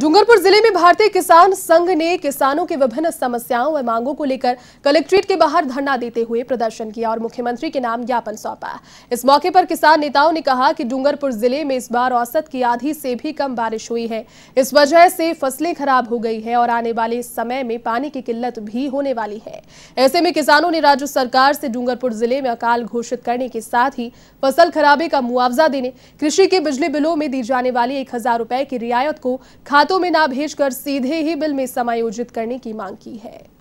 डूंगरपुर जिले में भारतीय किसान संघ ने किसानों की विभिन्न समस्याओं और मांगों को लेकर कलेक्ट्रेट के बाहर धरना देते हुए प्रदर्शन किया और मुख्यमंत्री के नाम ज्ञापन सौंपा इस मौके पर किसान नेताओं ने कहा कि डूंगरपुर जिले में इस बार औसत की आधी से भी कम बारिश हुई है इस वजह से फसलें खराब हो गई है और आने वाले समय में पानी की किल्लत भी होने वाली है ऐसे में किसानों ने राज्य सरकार से डूंगरपुर जिले में अकाल घोषित करने के साथ ही फसल खराबे का मुआवजा देने कृषि के बिजली बिलों में दी जाने वाली एक की रियायत को खाद खातों में ना भेजकर सीधे ही बिल में समायोजित करने की मांग की है